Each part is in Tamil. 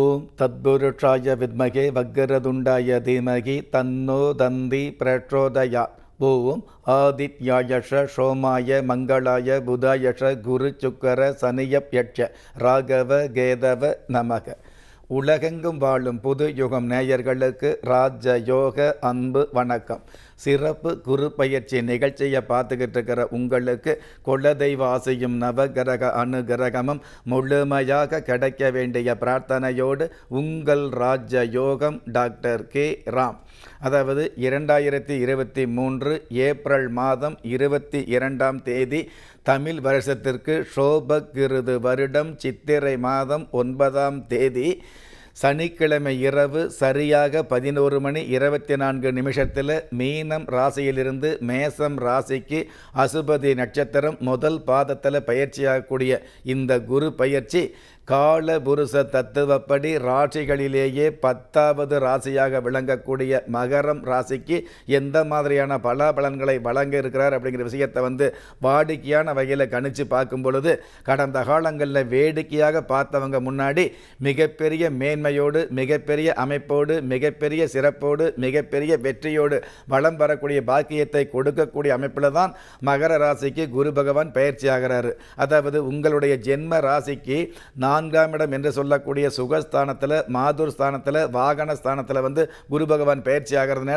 ஓம் தத்புருஷாய வித்மகே வக்ரதுண்டாய தீமகி தன்னோ தந்தி பிரச்சோதயா ஓம் ஆதித்யாயஷ சோமாய மங்களாய புதாயஷ குரு சுக்கர சனியப்யட்ச ராகவ கேதவ நமக உலகெங்கும் வாழும் புது யுகம் நேயர்களுக்கு ராஜயோக அன்பு வணக்கம் சிறப்பு குரு பயிற்சி நிகழ்ச்சியை பார்த்துக்கிட்டு இருக்கிற உங்களுக்கு குலதெய்வ ஆசையும் நவகிரக அனுகிரகமும் முழுமையாக கிடைக்க வேண்டிய பிரார்த்தனையோடு உங்கள் ராஜ யோகம் டாக்டர் கே ராம் அதாவது இரண்டாயிரத்தி இருபத்தி மூன்று ஏப்ரல் மாதம் இருபத்தி இரண்டாம் தேதி தமிழ் வருஷத்திற்கு சோபகிருது வருடம் சித்திரை மாதம் ஒன்பதாம் தேதி சனிக்கிழமை இரவு சரியாக பதினோரு மணி இருபத்தி நான்கு நிமிஷத்தில் மீனம் ராசியிலிருந்து மேசம் ராசிக்கு அசுபதி நட்சத்திரம் முதல் பாதத்தில் பயிற்சியாகக்கூடிய இந்த குரு பயிற்சி காலபுருஷ தத்துவப்படி ராசிகளிலேயே பத்தாவது ராசியாக விளங்கக்கூடிய மகரம் ராசிக்கு எந்த மாதிரியான பலாபலன்களை வழங்க இருக்கிறார் அப்படிங்கிற விஷயத்தை வந்து வாடிக்கையான வகையில் கணிச்சு பார்க்கும் பொழுது கடந்த காலங்களில் வேடிக்கையாக பார்த்தவங்க முன்னாடி மிகப்பெரிய மேன்மை மேன்மையோடு மிகப்பெரிய அமைப்போடு மிகப்பெரிய சிறப்போடு மிகப்பெரிய வெற்றியோடு வளம் வரக்கூடிய பாக்கியத்தை கொடுக்கக்கூடிய அமைப்பில் தான் மகர ராசிக்கு குரு பகவான் பயிற்சி ஆகிறாரு அதாவது உங்களுடைய ஜென்ம ராசிக்கு நான்காம் இடம் என்று சொல்லக்கூடிய சுகஸ்தானத்தில் மாதூர் ஸ்தானத்தில் வாகன ஸ்தானத்தில் வந்து குரு பகவான் பயிற்சி ஆகிறதுனால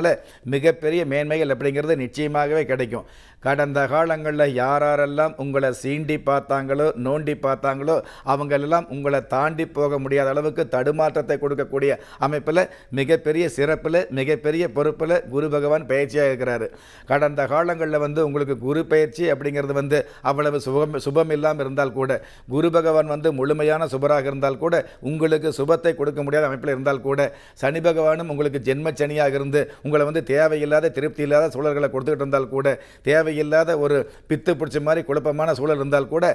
மிகப்பெரிய மேன்மைகள் அப்படிங்கிறது நிச்சயமாகவே கிடைக்கும் கடந்த காலங்களில் யாரெல்லாம் உங்களை சீண்டி பார்த்தாங்களோ நோண்டி பார்த்தாங்களோ அவங்களெல்லாம் உங்களை தாண்டி போக முடியாத அளவுக்கு தடுமாற்றத்தை கொடுக்கக்கூடிய அமைப்பில் மிகப்பெரிய சிறப்பில் மிகப்பெரிய பொறுப்பில் குரு பகவான் பயிற்சியாக இருக்கிறாரு கடந்த காலங்களில் வந்து உங்களுக்கு குரு பயிற்சி அப்படிங்கிறது வந்து அவ்வளவு சுபம் சுபம் இல்லாமல் இருந்தால் கூட குரு பகவான் வந்து முழுமையான சுபராக இருந்தால் கூட உங்களுக்கு சுபத்தை கொடுக்க முடியாத அமைப்பில் இருந்தால் கூட சனி பகவானும் உங்களுக்கு ஜென்மச்சனியாக இருந்து உங்களை வந்து தேவையில்லாத திருப்தி இல்லாத சூழல்களை கொடுத்துக்கிட்டு இருந்தால் கூட தேவை தேவையில்லாத ஒரு பித்து பிடிச்ச மாதிரி குழப்பமான சூழல் இருந்தால் கூட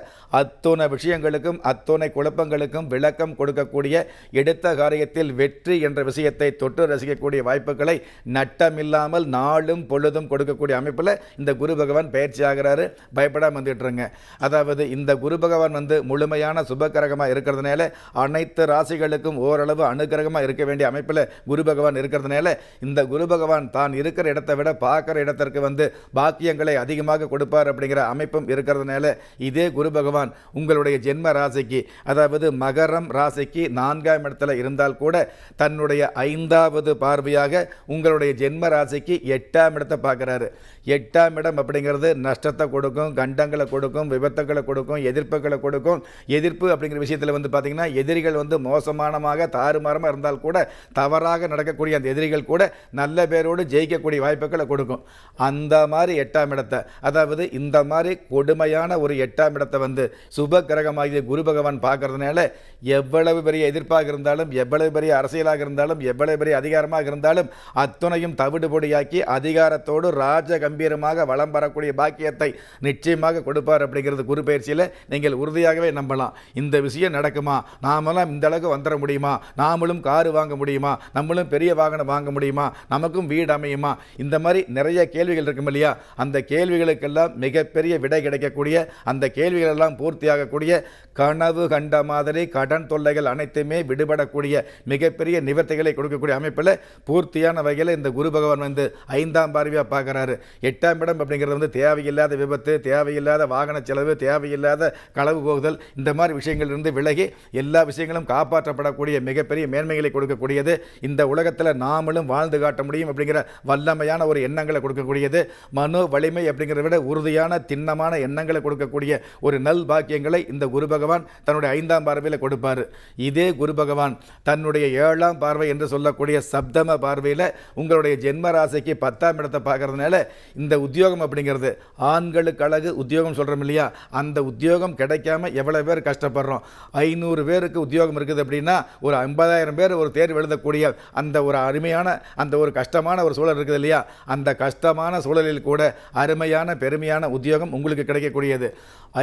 அத்துணை விஷயங்களுக்கும் அத்துணை குழப்பங்களுக்கும் விளக்கம் கொடுக்கக்கூடிய எடுத்த காரியத்தில் வெற்றி என்ற விஷயத்தை தொற்று ரசிக்கக்கூடிய வாய்ப்புகளை நட்டமில்லாமல் நாளும் பொழுதும் கொடுக்கக்கூடிய அமைப்பில் இந்த குரு பகவான் பயிற்சி ஆகிறாரு பயப்படாமல் வந்துட்டுருங்க அதாவது இந்த குரு பகவான் வந்து முழுமையான சுபகரகமாக இருக்கிறதுனால அனைத்து ராசிகளுக்கும் ஓரளவு அனுகிரகமாக இருக்க வேண்டிய அமைப்பில் குரு பகவான் இருக்கிறதுனால இந்த குரு பகவான் தான் இருக்கிற இடத்தை விட பார்க்குற இடத்திற்கு வந்து பாக்கியங்களை அதிகமாக கொடுப்பார் அப்படிங்கிற அமைப்பும் இருக்கிறதுனால இதே குரு பகவான் உங்களுடைய ஜென்ம ராசிக்கு அதாவது மகரம் ராசிக்கு நான்காம் இடத்துல இருந்தால் கூட தன்னுடைய ஐந்தாவது பார்வையாக உங்களுடைய ஜென்ம ராசிக்கு எட்டாம் இடத்தை பார்க்குறாரு எட்டாம் இடம் அப்படிங்கிறது நஷ்டத்தை கொடுக்கும் கண்டங்களை கொடுக்கும் விபத்துக்களை கொடுக்கும் எதிர்ப்புகளை கொடுக்கும் எதிர்ப்பு அப்படிங்கிற விஷயத்தில் வந்து பார்த்திங்கன்னா எதிரிகள் வந்து மோசமானமாக தாறுமாறமாக இருந்தால் கூட தவறாக நடக்கக்கூடிய அந்த எதிரிகள் கூட நல்ல பேரோடு ஜெயிக்கக்கூடிய வாய்ப்புகளை கொடுக்கும் அந்த மாதிரி எட்டாம் இடத்தை அதாவது இந்த மாதிரி கொடுமையான ஒரு எட்டாம் இடத்தை வந்து சுப கிரகமாகிய குரு பகவான் பார்க்கறதுனால எவ்வளவு பெரிய எதிர்ப்பாக இருந்தாலும் எவ்வளவு பெரிய அரசியலாக இருந்தாலும் எவ்வளவு பெரிய அதிகாரமாக இருந்தாலும் அத்துணையும் தவிடு பொடியாக்கி அதிகாரத்தோடு ராஜ கம்பீரமாக வளம் வரக்கூடிய பாக்கியத்தை நிச்சயமாக கொடுப்பார் அப்படிங்கிறது குரு பயிற்சியில் நீங்கள் உறுதியாகவே நம்பலாம் இந்த விஷயம் நடக்குமா நாமெல்லாம் இந்த அளவுக்கு வந்துட முடியுமா நாமளும் காரு வாங்க முடியுமா நம்மளும் பெரிய வாகனம் வாங்க முடியுமா நமக்கும் வீடு அமையுமா இந்த மாதிரி நிறைய கேள்விகள் இருக்கும் இல்லையா அந்த கேள்வி கேள்விகளுக்கெல்லாம் மிகப்பெரிய விடை கிடைக்கக்கூடிய அந்த கேள்விகளெல்லாம் பூர்த்தியாகக்கூடிய கனவு கண்ட மாதிரி கடன் தொல்லைகள் அனைத்துமே விடுபடக்கூடிய மிகப்பெரிய நிவர்த்திகளை கொடுக்கக்கூடிய அமைப்பில் பூர்த்தியான வகையில் இந்த குரு பகவான் வந்து ஐந்தாம் பார்வையாக பார்க்குறாரு எட்டாம் இடம் அப்படிங்கிறது வந்து தேவையில்லாத விபத்து தேவையில்லாத வாகன செலவு தேவையில்லாத களவு போகுதல் இந்த மாதிரி விஷயங்களிலிருந்து விலகி எல்லா விஷயங்களும் காப்பாற்றப்படக்கூடிய மிகப்பெரிய மேன்மைகளை கொடுக்கக்கூடியது இந்த உலகத்தில் நாமளும் வாழ்ந்து காட்ட முடியும் அப்படிங்கிற வல்லமையான ஒரு எண்ணங்களை கொடுக்கக்கூடியது மனு வலிமை அப்படிங்கிறத விட உறுதியான திண்ணமான எண்ணங்களை கொடுக்கக்கூடிய ஒரு நல் பாக்கியங்களை இந்த குரு பகவான் தன்னுடைய ஐந்தாம் பார்வையில் கொடுப்பார் இதே குரு பகவான் தன்னுடைய ஏழாம் பார்வை என்று சொல்லக்கூடிய சப்தம பார்வையில் உங்களுடைய ஜென்ம ராசிக்கு பத்தாம் இடத்தை பார்க்கறதுனால இந்த உத்தியோகம் அப்படிங்கிறது ஆண்களுக்கு அழகு உத்தியோகம் சொல்கிறோம் இல்லையா அந்த உத்தியோகம் கிடைக்காம எவ்வளோ பேர் கஷ்டப்படுறோம் ஐநூறு பேருக்கு உத்தியோகம் இருக்குது அப்படின்னா ஒரு ஐம்பதாயிரம் பேர் ஒரு தேர்வு எழுதக்கூடிய அந்த ஒரு அருமையான அந்த ஒரு கஷ்டமான ஒரு சூழல் இருக்குது இல்லையா அந்த கஷ்டமான சூழலில் கூட அருமை அருமையான பெருமையான உத்தியோகம் உங்களுக்கு கிடைக்கக்கூடியது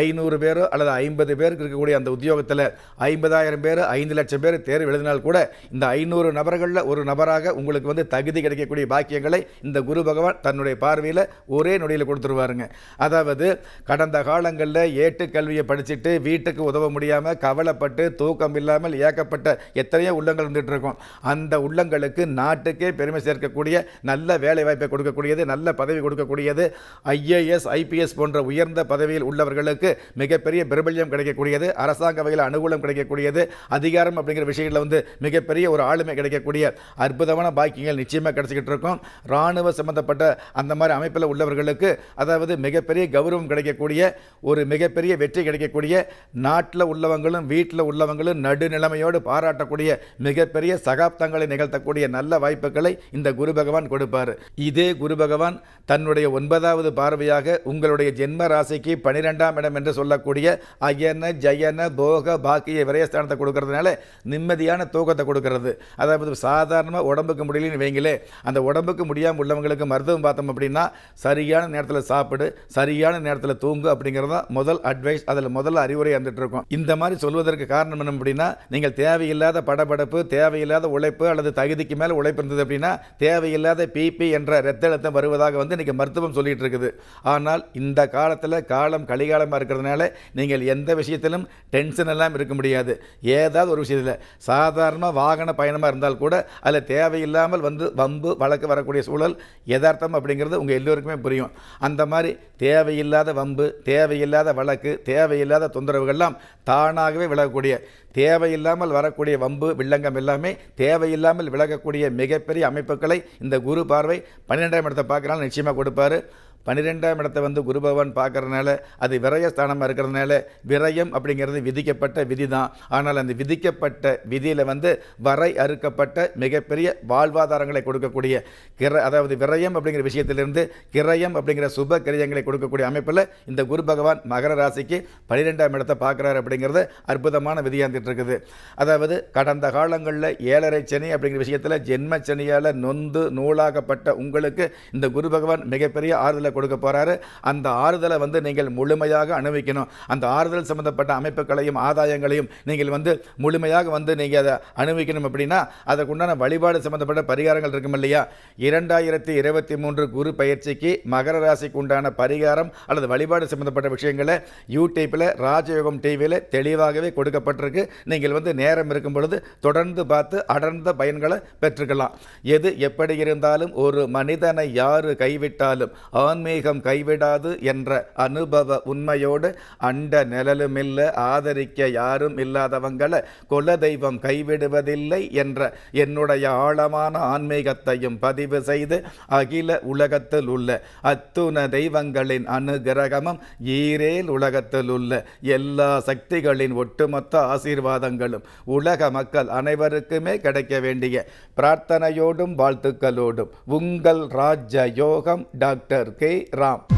ஐநூறு பேரோ அல்லது ஐம்பது பேருக்கு இருக்கக்கூடிய அந்த உத்தியோகத்தில் ஐம்பதாயிரம் பேர் ஐந்து லட்சம் பேர் தேர்வு எழுதினால் கூட இந்த ஐநூறு நபர்களில் ஒரு நபராக உங்களுக்கு வந்து தகுதி கிடைக்கக்கூடிய பாக்கியங்களை இந்த குரு பகவான் தன்னுடைய பார்வையில் ஒரே நொடியில் கொடுத்துருவாருங்க அதாவது கடந்த காலங்களில் ஏட்டு கல்வியை படிச்சுட்டு வீட்டுக்கு உதவ முடியாமல் கவலைப்பட்டு தூக்கம் இல்லாமல் ஏக்கப்பட்ட எத்தனையோ உள்ளங்கள் வந்துட்டு இருக்கும் அந்த உள்ளங்களுக்கு நாட்டுக்கே பெருமை சேர்க்கக்கூடிய நல்ல வேலை வாய்ப்பை கொடுக்கக்கூடியது நல்ல பதவி கொடுக்கக்கூடியது ஐஏஎஸ் ஐபிஎஸ் போன்ற உயர்ந்த பதவியில் உள்ளவர்களுக்கு மிகப்பெரிய பிரபல்யம் கிடைக்கக்கூடியது அரசாங்க வகையில் அனுகூலம் கிடைக்கக்கூடியது அதிகாரம் அப்படிங்கிற விஷயங்களில் வந்து மிகப்பெரிய ஒரு ஆளுமை கிடைக்கக்கூடிய அற்புதமான பாக்கியங்கள் நிச்சயமாக கிடைச்சிக்கிட்டு இருக்கும் இராணுவ சம்பந்தப்பட்ட அந்த மாதிரி அமைப்பில் உள்ளவர்களுக்கு அதாவது மிகப்பெரிய கௌரவம் கிடைக்கக்கூடிய ஒரு மிகப்பெரிய வெற்றி கிடைக்கக்கூடிய நாட்டில் உள்ளவங்களும் வீட்டில் உள்ளவங்களும் நடுநிலைமையோடு பாராட்டக்கூடிய மிகப்பெரிய சகாப்தங்களை நிகழ்த்தக்கூடிய நல்ல வாய்ப்புகளை இந்த குரு பகவான் கொடுப்பார் இதே குரு பகவான் தன்னுடைய ஒன்பதாவது பார்வையாக உங்களுடைய ஜென்ம ராசிக்கு பனிரெண்டாம் இடம் என்று சொல்லக்கூடிய அயன ஜயன போக பாக்கிய விரயஸ்தானத்தை கொடுக்கறதுனால நிம்மதியான தூக்கத்தை கொடுக்கறது அதாவது சாதாரணமாக உடம்புக்கு முடியலன்னு வைங்களே அந்த உடம்புக்கு முடியாமல் உள்ளவங்களுக்கு மருத்துவம் பார்த்தோம் அப்படின்னா சரியான நேரத்தில் சாப்பிடு சரியான நேரத்தில் தூங்கு அப்படிங்கிறது தான் முதல் அட்வைஸ் அதில் முதல் அறிவுரை இருக்கும் இந்த மாதிரி சொல்வதற்கு காரணம் என்ன அப்படின்னா நீங்கள் தேவையில்லாத படபடப்பு தேவையில்லாத உழைப்பு அல்லது தகுதிக்கு மேலே உழைப்பு இருந்தது அப்படின்னா தேவையில்லாத பிபி என்ற இரத்த அழுத்தம் வருவதாக வந்து இன்னைக்கு மருத்துவம் சொல்லிகிட்டு இருக்குது வருது ஆனால் இந்த காலத்தில் காலம் கலிகாலமாக இருக்கிறதுனால நீங்கள் எந்த விஷயத்திலும் டென்ஷன் எல்லாம் இருக்க முடியாது ஏதாவது ஒரு விஷயத்தில் சாதாரண வாகன பயணமாக இருந்தால் கூட அதில் தேவையில்லாமல் வந்து வம்பு வழக்கு வரக்கூடிய சூழல் யதார்த்தம் அப்படிங்கிறது உங்கள் எல்லோருக்குமே புரியும் அந்த மாதிரி தேவையில்லாத வம்பு தேவையில்லாத வழக்கு தேவையில்லாத தொந்தரவுகள்லாம் தானாகவே விலகக்கூடிய தேவையில்லாமல் வரக்கூடிய வம்பு வில்லங்கம் எல்லாமே தேவையில்லாமல் விலகக்கூடிய மிகப்பெரிய அமைப்புகளை இந்த குரு பார்வை பன்னிரெண்டாம் இடத்தை பார்க்குறாங்க நிச்சயமாக கொடுப்பாரு பன்னிரெண்டாம் இடத்தை வந்து குரு பகவான் பார்க்குறதுனால அது விரயஸ்தானமாக இருக்கிறதுனால விரயம் அப்படிங்கிறது விதிக்கப்பட்ட விதி தான் ஆனால் அந்த விதிக்கப்பட்ட விதியில் வந்து வரை அறுக்கப்பட்ட மிகப்பெரிய வாழ்வாதாரங்களை கொடுக்கக்கூடிய கிர அதாவது விரயம் அப்படிங்கிற விஷயத்திலிருந்து கிரயம் அப்படிங்கிற சுப கிரயங்களை கொடுக்கக்கூடிய அமைப்பில் இந்த குரு பகவான் மகர ராசிக்கு பன்னிரெண்டாம் இடத்தை பார்க்குறாரு அப்படிங்கிறது அற்புதமான விதியாந்துட்டு இருக்குது அதாவது கடந்த காலங்களில் ஏழரை சனி அப்படிங்கிற விஷயத்தில் ஜென்மச்சனியால் நொந்து நூலாகப்பட்ட உங்களுக்கு இந்த குரு பகவான் மிகப்பெரிய ஆறுதலை கொடுக்க போகிறாரு அந்த ஆறுதலை வந்து நீங்கள் முழுமையாக அனுபவிக்கணும் அந்த ஆறுதல் சம்மந்தப்பட்ட அமைப்புகளையும் ஆதாயங்களையும் நீங்கள் வந்து முழுமையாக வந்து நீங்கள் அதை அனுபவிக்கணும் அப்படின்னா அதற்குண்டான வழிபாடு சம்மந்தப்பட்ட பரிகாரங்கள் இருக்கும் இல்லையா இரண்டாயிரத்தி இருபத்தி மூன்று குரு பயிற்சிக்கு மகர ராசிக்கு உண்டான பரிகாரம் அல்லது வழிபாடு சம்மந்தப்பட்ட விஷயங்களை யூடியூப்பில் ராஜயோகம் டிவியில் தெளிவாகவே கொடுக்கப்பட்டிருக்கு நீங்கள் வந்து நேரம் இருக்கும் பொழுது தொடர்ந்து பார்த்து அடர்ந்த பயன்களை பெற்றுக்கலாம் எது எப்படி இருந்தாலும் ஒரு மனிதனை யார் கைவிட்டாலும் ஆன்ம பூமேகம் கைவிடாது என்ற அனுபவ உண்மையோடு அண்ட நிழலும் இல்லை ஆதரிக்க யாரும் இல்லாதவங்களை தெய்வம் கைவிடுவதில்லை என்ற என்னுடைய ஆழமான ஆன்மீகத்தையும் பதிவு செய்து அகில உலகத்தில் உள்ள அத்துண தெய்வங்களின் அனுகிரகமும் ஈரேல் உலகத்தில் உள்ள எல்லா சக்திகளின் ஒட்டுமொத்த ஆசீர்வாதங்களும் உலக மக்கள் அனைவருக்குமே கிடைக்க வேண்டிய பிரார்த்தனையோடும் வாழ்த்துக்களோடும் உங்கள் ராஜ யோகம் டாக்டர் கே கே ராம்